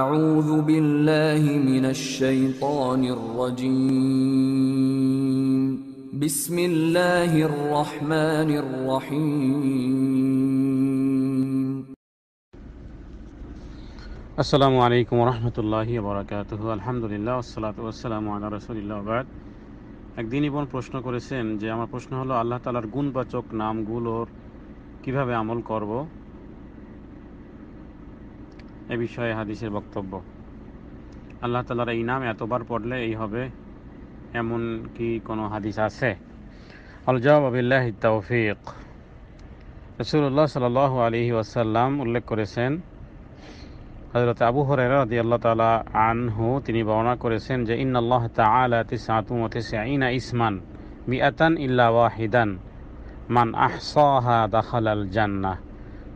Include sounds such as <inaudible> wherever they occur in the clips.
أعوذ بالله من الشيطان الرجيم بسم الله الرحمن الرحيم السلام عليكم ورحمة الله وبركاته الحمد لله والصلاة والسلام على رسول الله وبعد একদিনই বোন প্রশ্ন করেছেন যে আমার প্রশ্ন হলো আল্লাহ তালার গুণবাচক নামগুলোর কিভাবে আমল করব এ বিষয়ে হাদিসের বক্তব্য আল্লাহ তালার এই নাম এতবার পড়লে এই হবে এমন কি কোনো হাদিস আছে আল আবিল্লাহ তৌফিক রসুল্লাহ সাল আলহি ওয়াসাল্লাম উল্লেখ করেছেন হজরত আবু হরি আল্লাহ তালা আনহু তিনি বর্ণনা করেছেন যে ইন আল্লাহ তালা তিসাতুম ইসমান মিয়াতান ইল্লা ওয়াহিদান মান আহসাহা দাখাল আল জান্নাহ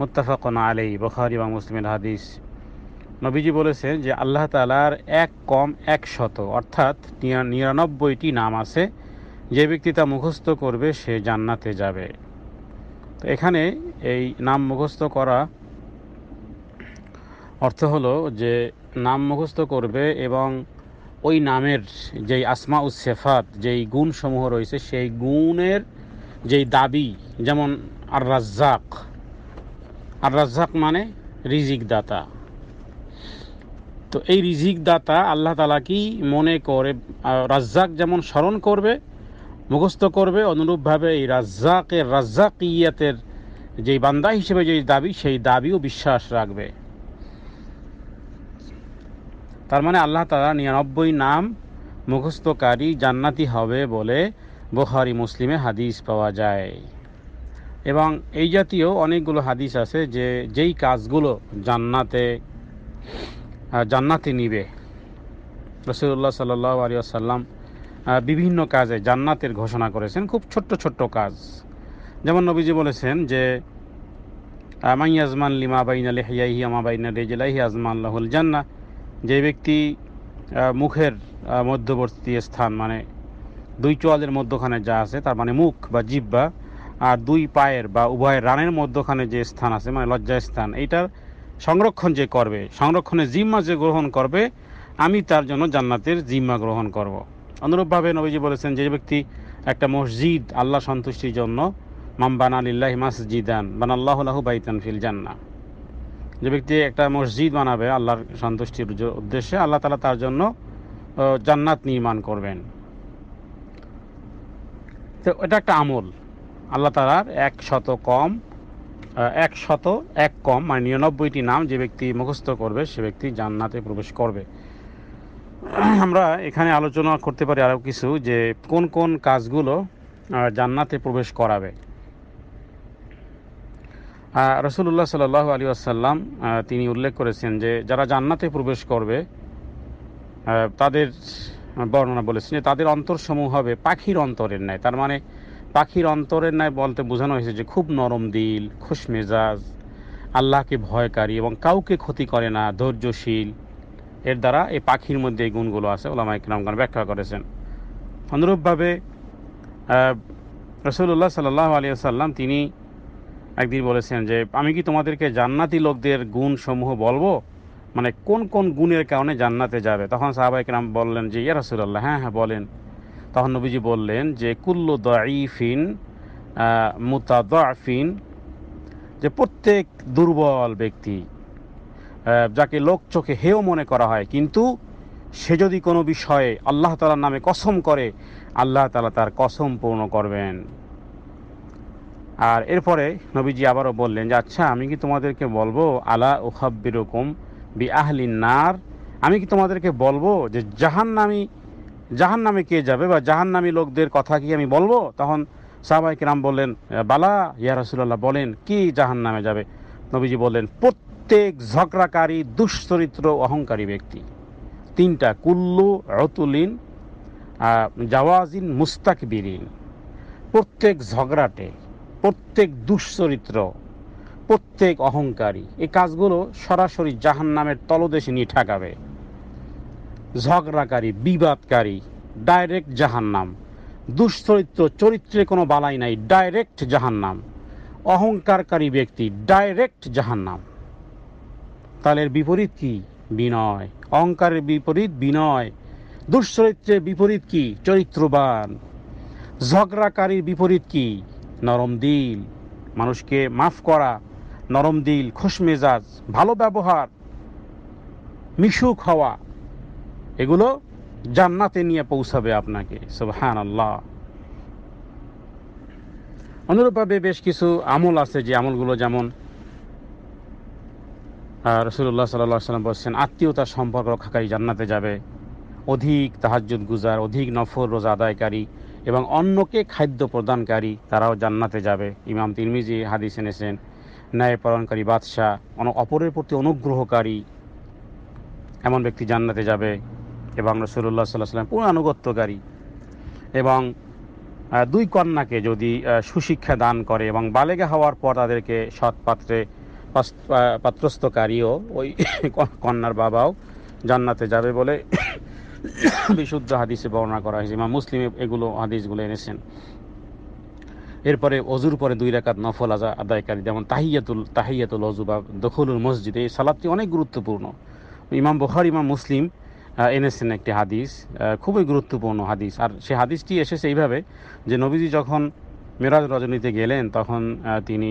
মুত্তাফাকুন আলী বখারি বা মুসলিমের হাদিস নবীজি বলেছেন যে আল্লাহ তালার এক কম এক শত অর্থাৎ নিরানব্বইটি নাম আছে যে ব্যক্তি তা মুখস্থ করবে সে জান্নাতে যাবে তো এখানে এই নাম মুখস্থ করা অর্থ হলো যে নাম মুখস্থ করবে এবং ওই নামের যেই আসমা উসেফাত যেই গুণসমূহ রয়েছে সেই গুণের যেই দাবি যেমন আর রাজ্জাক আর রাজ্জাক মানে রিজিক দাতা তো এই রিজিক দাতা আল্লাহ তালাকেই মনে করে রাজ্জাক যেমন স্মরণ করবে মুখস্থ করবে অনুরূপভাবে এই রাজ্জাকের রাজ্জাক ইয়াতের যেই বান্দা হিসেবে যেই দাবি সেই দাবিও বিশ্বাস রাখবে তার মানে আল্লাহ তালা নিরানব্বই নাম মুখস্থকারী জান্নাতি হবে বলে বোহারি মুসলিমে হাদিস পাওয়া যায় এবং এই জাতীয় অনেকগুলো হাদিস আছে যে যেই কাজগুলো জান্নাতে জান্নাতে নিবে রসিদুল্লাহ সাল্লাহ আলী আসাল্লাম বিভিন্ন কাজে জান্নাতের ঘোষণা করেছেন খুব ছোট্ট ছোট্ট কাজ যেমন নবীজি বলেছেন যে আমাই আজমান লিমা বাইন আলি হিয়াহি আমা বাইন রেজিলাহি আজমান আল্লাহুল জান্না যে ব্যক্তি মুখের মধ্যবর্তী স্থান মানে দুই চোয়ালের মধ্যখানে যা আছে তার মানে মুখ বা জিব্বা আর দুই পায়ের বা উভয়ের রানের মধ্যখানে যে স্থান আছে মানে স্থান এইটার সংরক্ষণ যে করবে সংরক্ষণের জিম্মা যে গ্রহণ করবে আমি তার জন্য জান্নাতের জিম্মা গ্রহণ করব। অনুরূপভাবে নবীজি বলেছেন যে ব্যক্তি একটা মসজিদ আল্লাহ সন্তুষ্টির জন্য মাম্বান আলিল্লাহ মাসজিদান বান আল্লাহ বাইতান ফিল জান্না যে ব্যক্তি একটা মসজিদ বানাবে আল্লাহর সন্তুষ্টির উদ্দেশ্যে আল্লাহ তালা তার জন্য জান্নাত নির্মাণ করবেন তো এটা একটা আমল আল্লাহ তালার এক শত কম এক শত এক কম মানে নিরানব্বইটি নাম যে ব্যক্তি মুখস্থ করবে সে ব্যক্তি জান্নাতে প্রবেশ করবে আমরা এখানে আলোচনা করতে পারি আরও কিছু যে কোন কোন কাজগুলো জান্নাতে প্রবেশ করাবে রসুল্লাহ সাল আলী আসাল্লাম তিনি উল্লেখ করেছেন যে যারা জান্নাতে প্রবেশ করবে তাদের বর্ণনা বলেছেন যে তাদের অন্তরসমূহ হবে পাখির অন্তরের ন্যায় তার মানে পাখির অন্তরের ন্যায় বলতে বোঝানো হয়েছে যে খুব নরম দিল খুশ মেজাজ আল্লাহকে ভয়কারী এবং কাউকে ক্ষতি করে না ধৈর্যশীল এর দ্বারা এই পাখির মধ্যে এই গুণগুলো আছে ওলামা ইকরামগণ ব্যাখ্যা করেছেন অনুরূপভাবে রসুল্লাহ সাল্লাহ আলিয়া সাল্লাম তিনি একদিন বলেছেন যে আমি কি তোমাদেরকে জান্নাতি লোকদের গুণসমূহ বলবো মানে কোন কোন গুণের কারণে জান্নাতে যাবে তখন সাহাবাহিক ইকরাম বললেন যে ইয়া রসুল্লাহ হ্যাঁ হ্যাঁ বলেন তখন নবীজি বললেন যে কুল্লু দাইফিন মুতাদাফিন যে প্রত্যেক দুর্বল ব্যক্তি যাকে লোক চোখে হেও মনে করা হয় কিন্তু সে যদি কোনো বিষয়ে আল্লাহ তালার নামে কসম করে আল্লাহ তালা তার কসম পূর্ণ করবেন আর এরপরে নবীজি আবারও বললেন যে আচ্ছা আমি কি তোমাদেরকে বলবো আলা ওহাব্বিরকম বি আহলিন নার আমি কি তোমাদেরকে বলবো যে জাহান্নামি জাহান নামে কে যাবে বা জাহান নামী লোকদের কথা কি আমি বলবো তখন সাহবাইক রাম বললেন বালা ইয়া রসুল্লাহ বলেন কি জাহান নামে যাবে নবীজি বললেন প্রত্যেক ঝগড়াকারী দুশ্চরিত্র অহংকারী ব্যক্তি তিনটা কুল্লু রতুলিন জাওয়াজিন মুস্তাকবিরিন প্রত্যেক ঝগড়াটে প্রত্যেক দুশ্চরিত্র প্রত্যেক অহংকারী এই কাজগুলো সরাসরি জাহান নামের তলদেশে নিয়ে ঠেকাবে ঝগড়াকারী বিবাদকারী ডাইরেক্ট জাহান্নাম দুশ্চরিত্র চরিত্রে কোনো বালাই নাই ডাইরেক্ট জাহান্নাম অহংকারকারী ব্যক্তি ডাইরেক্ট জাহান্নাম তালের বিপরীত কি বিনয় অহংকারের বিপরীত বিনয় দুশ্চরিত্রের বিপরীত কি চরিত্রবান ঝগড়াকারীর বিপরীত কি নরম দিল মানুষকে মাফ করা নরম দিল খুশমেজাজ ভালো ব্যবহার মিশুক হওয়া এগুলো জান্নাতে নিয়ে পৌঁছাবে আপনাকে সুবহান আল্লাহ অনুরূপভাবে বেশ কিছু আমল আছে যে আমলগুলো যেমন রসুল্লাহ সাল্লাহ সাল্লাম বলছেন আত্মীয়তার সম্পর্ক রক্ষাকারী জান্নাতে যাবে অধিক তাহাজুদ গুজার অধিক নফর রোজা আদায়কারী এবং অন্যকে খাদ্য প্রদানকারী তারাও জান্নাতে যাবে ইমাম তিরমিজি হাদিস এনেছেন ন্যায় পালনকারী বাদশাহ অপরের প্রতি অনুগ্রহকারী এমন ব্যক্তি জান্নাতে যাবে এবং রসুল্লাহ সাল্লাহ সাল্লাম পুরো আনুগত্যকারী এবং দুই কন্যাকে যদি সুশিক্ষা দান করে এবং বালেগা হওয়ার পর তাদেরকে সৎ পাত্রে পাত্রস্থকারীও ওই <coughs> কন্যার বাবাও জান্নাতে যাবে বলে <coughs> বিশুদ্ধ হাদিসে বর্ণনা করা হয়েছে বা মুসলিম এগুলো হাদিসগুলো এনেছেন এরপরে অজুর পরে দুই রেখাত নফল আজা আদায়কারী যেমন তাহিয়াতুল তাহিয়াতুল অজু বা দখলুল মসজিদ এই সালাদটি অনেক গুরুত্বপূর্ণ ইমাম বখার ইমাম মুসলিম এনেছেন একটি হাদিস খুবই গুরুত্বপূর্ণ হাদিস আর সে হাদিসটি এসেছে এইভাবে যে নবীজি যখন মেরাজ রজনীতে গেলেন তখন তিনি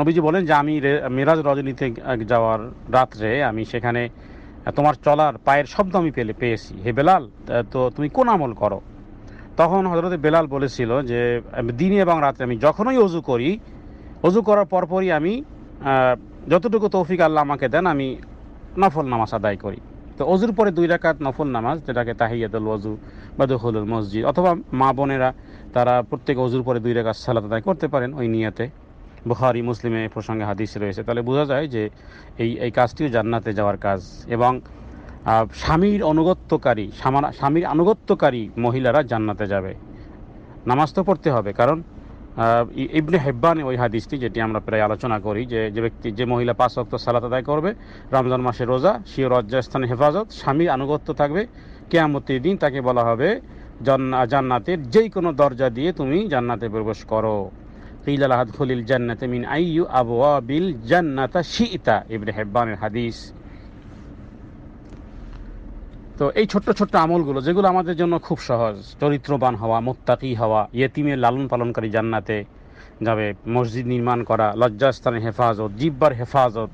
নবীজি বলেন যে আমি মেরাজ রজনীতে যাওয়ার রাত্রে আমি সেখানে তোমার চলার পায়ের শব্দ আমি পেলে পেয়েছি হে বেলাল তো তুমি কোন আমল করো তখন হজরত বেলাল বলেছিল যে দিনে এবং রাত্রে আমি যখনই অজু করি অজু করার পরপরই আমি যতটুকু তৌফিক আল্লাহ আমাকে দেন আমি নফল নামাজ আদায় করি তো অজুর পরে দুই রাকাত নফল নামাজ যেটাকে তাহিয়াতুল ওয়াজু বা দখলুল মসজিদ অথবা মা বোনেরা তারা প্রত্যেক অজুর পরে দুই রাকাত সালাত আদায় করতে পারেন ওই নিয়াতে বুহারি মুসলিমে এ প্রসঙ্গে হাদিস রয়েছে তাহলে বোঝা যায় যে এই এই কাজটিও জান্নাতে যাওয়ার কাজ এবং স্বামীর অনুগত্যকারী স্বামীর আনুগত্যকারী মহিলারা জান্নাতে যাবে নামাজ তো পড়তে হবে কারণ ইবনে হেব্বানে ওই হাদিসটি যেটি আমরা প্রায় আলোচনা করি যে যে ব্যক্তি যে মহিলা পাঁচ অক্ত সালাত আদায় করবে রমজান মাসে রোজা সিও রজ্জাস্থানে হেফাজত স্বামীর আনুগত্য থাকবে কেয়ামতির দিন তাকে বলা হবে জান্নাতের যেই কোনো দরজা দিয়ে তুমি জান্নাতে প্রবেশ করো قيل খলিল ادخل মিন من আবু আবিল জান্নাতা শিতা ইবনে হেব্বানের হাদিস তো এই ছোট্ট ছোট্ট আমলগুলো যেগুলো আমাদের জন্য খুব সহজ চরিত্রবান হওয়া মোত্তাকি হওয়া ইয়েতিমের লালন পালনকারী জান্নাতে যাবে মসজিদ নির্মাণ করা লজ্জাস্থানের হেফাজত জিব্বার হেফাজত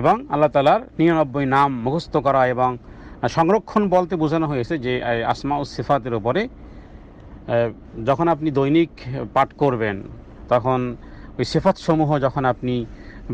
এবং আল্লাহ তালার নিরানব্বই নাম মুখস্থ করা এবং সংরক্ষণ বলতে বোঝানো হয়েছে যে আসমা ও সিফাতের ওপরে যখন আপনি দৈনিক পাঠ করবেন তখন ওই সেফাতসমূহ যখন আপনি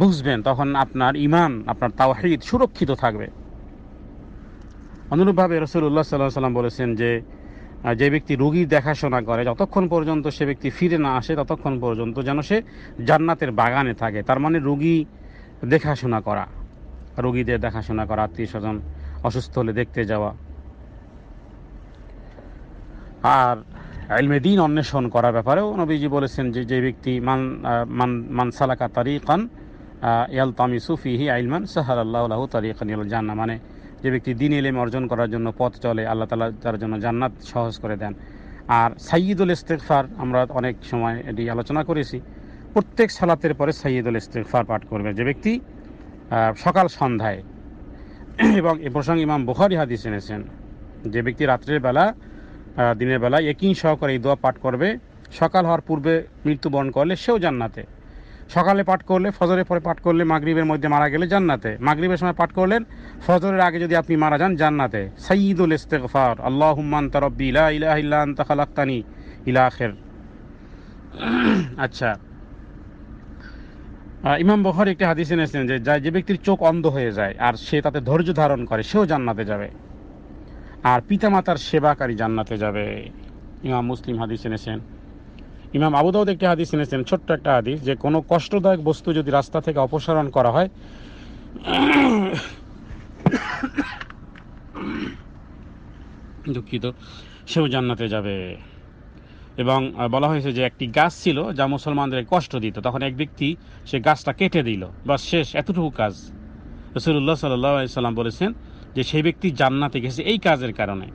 বুঝবেন তখন আপনার ইমান আপনার তাওহিদ সুরক্ষিত থাকবে অনুরূপভাবে রসুল্লাহ সাল্লাহ সাল্লাম বলেছেন যে যে ব্যক্তি রুগী দেখাশোনা করে যতক্ষণ পর্যন্ত সে ব্যক্তি ফিরে না আসে ততক্ষণ পর্যন্ত যেন সে জান্নাতের বাগানে থাকে তার মানে রুগী দেখাশোনা করা রুগীদের দেখাশোনা করা আত্মীয় স্বজন অসুস্থ হলে দেখতে যাওয়া আর দিন অন্বেষণ করার ব্যাপারেও নবীজি বলেছেন যে যে ব্যক্তি মান মান মানসালাকা তারিকান ইয়াল সুফি হি আইলমান সাহার আল্লাহ তারিকান জান্না মানে যে ব্যক্তি দিন এলেম অর্জন করার জন্য পথ চলে আল্লাহ তালা তার জন্য জান্নাত সহজ করে দেন আর সাইয়দুল ইস্তেকফার আমরা অনেক সময় এটি আলোচনা করেছি প্রত্যেক সালাতের পরে সাইয়দুল ইস্তেকফার পাঠ করবে যে ব্যক্তি সকাল সন্ধ্যায় এবং এ প্রসঙ্গে ইমাম বুখারি হাদিস এনেছেন যে ব্যক্তি রাত্রের বেলা দিনের বেলা একিন সহকারে এই দোয়া পাঠ করবে সকাল হওয়ার পূর্বে মৃত্যুবরণ করলে সেও জান্নাতে সকালে পাঠ করলে ফজরের পরে পাঠ করলে মাগরীবের মধ্যে মারা গেলে জান্নাতে মাগরীবের সময় পাঠ করলেন ফজরের আগে যদি আপনি মারা যান জান্নাতে সঈদুল ইস্তেকফার আল্লাহ হুম্মান তরব্বি ইলা ইলাহ ইল্লা ইলাখের আচ্ছা ইমাম বখর একটি হাদিস এনেছেন যে যে ব্যক্তির চোখ অন্ধ হয়ে যায় আর সে তাতে ধৈর্য ধারণ করে সেও জান্নাতে যাবে আর পিতামাতার সেবাকারী জান্নাতে যাবে ইমাম মুসলিম হাদিস এনেছেন ইমাম আবুদাউদ একটি হাদিস এনেছেন ছোট্ট একটা হাদিস যে কোনো কষ্টদায়ক বস্তু যদি রাস্তা থেকে অপসারণ করা হয় দুঃখিত সেও জান্নাতে যাবে এবং বলা হয়েছে যে একটি গাছ ছিল যা মুসলমানদের কষ্ট দিত তখন এক ব্যক্তি সে গাছটা কেটে দিল বা শেষ এতটুকু কাজ রসুল্লাহ সাল্লাম বলেছেন যে সেই ব্যক্তি জান্নাতে গেছে এই কাজের কারণে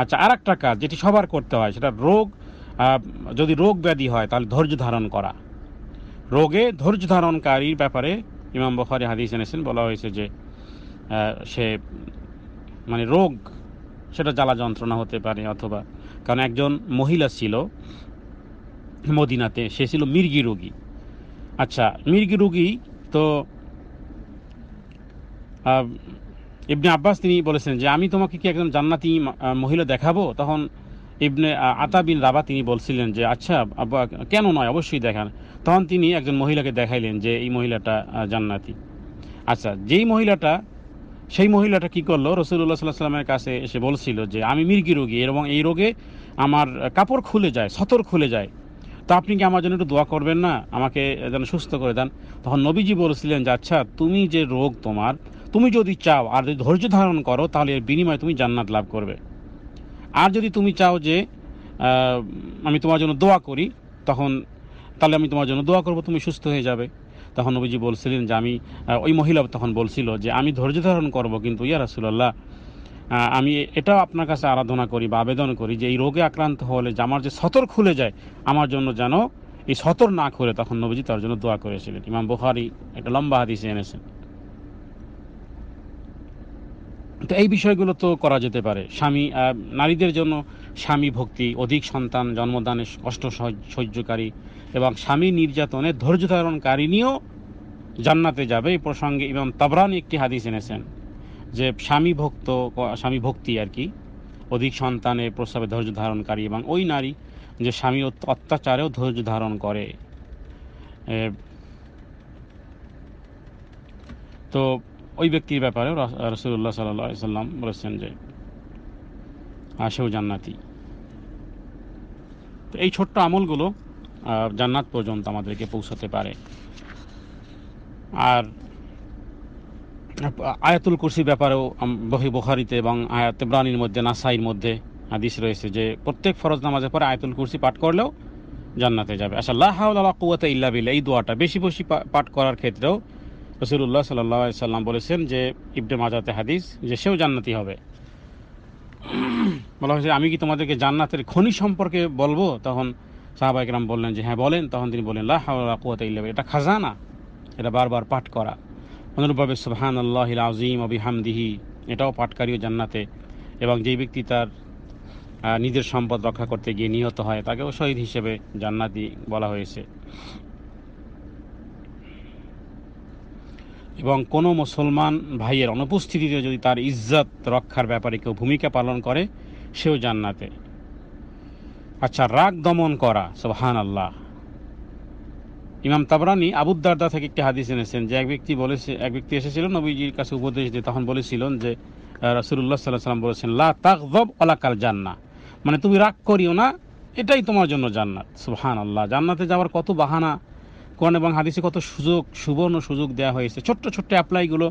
আচ্ছা আর একটা কাজ যেটি সবার করতে হয় সেটা রোগ যদি রোগ ব্যাধি হয় তাহলে ধৈর্য ধারণ করা রোগে ধৈর্য ধারণকারীর ব্যাপারে ইমাম বখারি হাদিস এনেছেন বলা হয়েছে যে সে মানে রোগ সেটা জ্বালা যন্ত্রণা হতে পারে অথবা কারণ একজন মহিলা ছিল মদিনাতে সে ছিল মির্গি রোগী আচ্ছা মির্গি রোগী তো ইবনে আব্বাস তিনি বলেছেন যে আমি তোমাকে কি একজন জান্নাতি মহিলা দেখাবো তখন ইবনে আতা বিন রাবা তিনি বলছিলেন যে আচ্ছা আব্বা কেন নয় অবশ্যই দেখান তখন তিনি একজন মহিলাকে দেখাইলেন যে এই মহিলাটা জান্নাতি আচ্ছা যেই মহিলাটা সেই মহিলাটা কি করলো রসুল্লাহ সাল্লাহ সাল্লামের কাছে এসে বলছিল যে আমি মির্গি রোগী এবং এই রোগে আমার কাপড় খুলে যায় সতর খুলে যায় তো আপনি কি আমার জন্য একটু দোয়া করবেন না আমাকে যেন সুস্থ করে দেন তখন নবীজি বলছিলেন যে আচ্ছা তুমি যে রোগ তোমার তুমি যদি চাও আর যদি ধৈর্য ধারণ করো তাহলে এর বিনিময়ে তুমি জান্নাত লাভ করবে আর যদি তুমি চাও যে আমি তোমার জন্য দোয়া করি তখন তাহলে আমি তোমার জন্য দোয়া করব তুমি সুস্থ হয়ে যাবে তখন নবীজি বলছিলেন যে আমি ওই মহিলা তখন বলছিল যে আমি ধৈর্য ধারণ করব কিন্তু ইয়া রাসুলাল্লাহ আমি এটাও আপনার কাছে আরাধনা করি বা আবেদন করি যে এই রোগে আক্রান্ত হলে যে আমার যে সতর খুলে যায় আমার জন্য যেন এই সতর না খুলে তখন নবীজি তার জন্য দোয়া করেছিলেন ইমাম বুখারি একটা লম্বা হাদিসে এনেছেন তো এই বিষয়গুলো তো করা যেতে পারে স্বামী নারীদের জন্য স্বামী ভক্তি অধিক সন্তান জন্মদানে কষ্ট সহ্যকারী এবং স্বামী নির্যাতনে ধৈর্য ধারণকারী নিয়েও জান্নাতে যাবে এই প্রসঙ্গে ইমাম তাবরান একটি হাদিস এনেছেন যে স্বামী ভক্ত স্বামী ভক্তি আর কি অধিক সন্তানে প্রস্তাবে ধৈর্য ধারণকারী এবং ওই নারী যে স্বামী অত্যাচারেও ধৈর্য ধারণ করে তো ওই ব্যক্তির ব্যাপারে রসুল্লাহ সাল্লা সাল্লাম বলেছেন যে আসেও জান্নাতি তো এই ছোট্ট আমলগুলো জান্নাত পর্যন্ত আমাদেরকে পৌঁছাতে পারে আর আয়াতুল কুরসির ব্যাপারেও বহি বুখারিতে এবং আয়াত ব্রাণীর মধ্যে নাসাইর মধ্যে হাদিস রয়েছে যে প্রত্যেক ফরজ নামাজের পরে আয়াতুল কুরসি পাঠ করলেও জান্নাতে যাবে আচ্ছা আল্লাহ কুয়াতে ইল্লা বিল্লা এই দোয়াটা বেশি বেশি পাঠ করার ক্ষেত্রেও রসুল্লাহ সাল্লা সাল্লাম বলেছেন যে ইবনে মাজাতে হাদিস যে সেও জান্নাতি হবে বলা হয়েছে আমি কি তোমাদেরকে জান্নাতের খনি সম্পর্কে বলবো তখন সাহাবাইকরাম বললেন যে হ্যাঁ বলেন তখন তিনি বললেন লাহাত এটা খাজানা এটা বারবার পাঠ করা অনুরূপভাবে সুহান আল্লাহ আজিম অবিহামদিহি এটাও পাঠকারীও জান্নাতে এবং যেই ব্যক্তি তার নিজের সম্পদ রক্ষা করতে গিয়ে নিহত হয় তাকেও শহীদ হিসেবে জান্নাতি বলা হয়েছে এবং কোনো মুসলমান ভাইয়ের অনুপস্থিতিতে যদি তার ইজ্জত রক্ষার ব্যাপারে কেউ ভূমিকা পালন করে সেও জান্নাতে আচ্ছা রাগ দমন করা সোহান আল্লাহ ইমাম তাবরানি আবুদ্দারদা থেকে একটি হাদিস এনেছেন যে এক ব্যক্তি বলেছে এক ব্যক্তি এসেছিল নবীজির কাছে উপদেশ দিয়ে তখন বলেছিলেন যে রাসুল্লাহ সাল্লাহ সাল্লাম বলেছেন লা তাকদব অলাকাল জান্না মানে তুমি রাগ করিও না এটাই তোমার জন্য জান্নাত সুহান আল্লাহ জান্নাতে যাওয়ার কত বাহানা কোরআন এবং হাদিসে কত সুযোগ সুবর্ণ সুযোগ দেওয়া হয়েছে ছোট্ট ছোট্ট অ্যাপ্লাইগুলো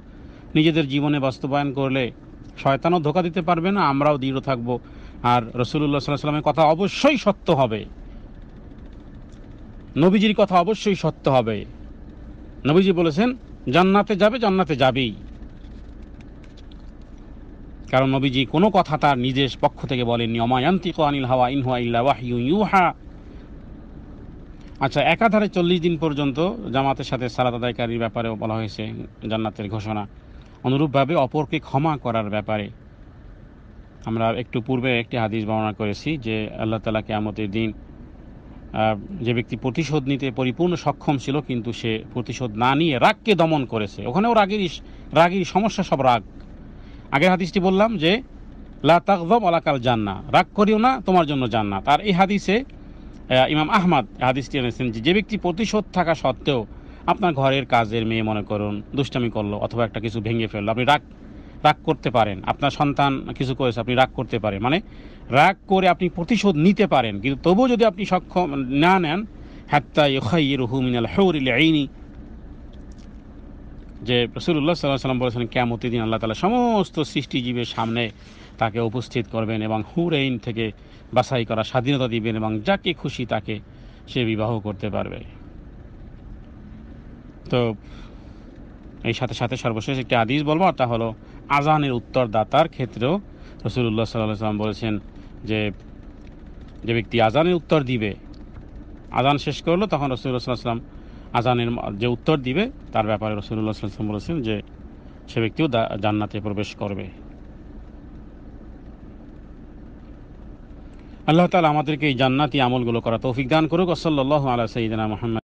নিজেদের জীবনে বাস্তবায়ন করলে শয়তানও ধোকা দিতে পারবে না আমরাও দৃঢ় থাকব আর রসুল্লাহ সাল্লামের কথা অবশ্যই সত্য হবে নবীজির কথা অবশ্যই সত্য হবে নবীজি বলেছেন জান্নাতে যাবে জান্নাতে যাবেই কারণ নবীজি কোনো কথা তার নিজের পক্ষ থেকে বলেননি অমায়ান্তিক আনিল হাওয়া ইনহুয়া ইল্লা ইউ ইউহা আচ্ছা একাধারে চল্লিশ দিন পর্যন্ত জামাতের সাথে সালাত আদায়কারীর ব্যাপারেও বলা হয়েছে জান্নাতের ঘোষণা অনুরূপভাবে অপরকে ক্ষমা করার ব্যাপারে আমরা একটু পূর্বে একটি হাদিস বর্ণনা করেছি যে আল্লাহ তালা কেয়ামতের দিন যে ব্যক্তি প্রতিশোধ নিতে পরিপূর্ণ সক্ষম ছিল কিন্তু সে প্রতিশোধ না নিয়ে রাগকে দমন করেছে ওখানেও রাগের রাগের সমস্যা সব রাগ আগের হাদিসটি বললাম যে লা তাকদম আলাকাল জান্না রাগ করিও না তোমার জন্য জান্নাত আর এই হাদিসে ইমাম আহমদ হাদিসটি এনেছেন যে যে ব্যক্তি প্রতিশোধ থাকা সত্ত্বেও আপনার ঘরের কাজের মেয়ে মনে করুন দুষ্টামি করলো অথবা একটা কিছু ভেঙে ফেললো আপনি রাগ রাগ করতে পারেন আপনার সন্তান কিছু করেছে আপনি রাগ করতে পারেন মানে রাগ করে আপনি প্রতিশোধ নিতে পারেন কিন্তু তবুও যদি আপনি সক্ষম না নেন হ্যাত্তা ইউখাইয়ের হুমিনাল হৌরিল আইনি যে রসুল্লাহ সাল্লাহ সাল্লাম বলেছেন কেমতি দিন আল্লাহ তালা সমস্ত সৃষ্টিজীবের সামনে তাকে উপস্থিত করবেন এবং হুরেইন থেকে বাছাই করা স্বাধীনতা দিবেন এবং যাকে খুশি তাকে সে বিবাহ করতে পারবে তো এই সাথে সাথে সর্বশেষ একটি আদিস বলবো তা হলো আজানের উত্তরদাতার ক্ষেত্রেও রসুল্লাহ সাল্লাম বলেছেন যে যে ব্যক্তি আজানের উত্তর দিবে আজান শেষ করলো তখন রসুল্লাহ সাল্লাম আজানের যে উত্তর দিবে তার ব্যাপারে রসুল্লাহ সাল্লাম বলেছেন যে সে ব্যক্তিও জান্নাতে প্রবেশ করবে আল্লাহ তালা আমাদেরকে এই জান্নাতি আমলগুলো করা তৌফিক দান করুক সাল্লাহ আলা সঈদিনা মহম্মদ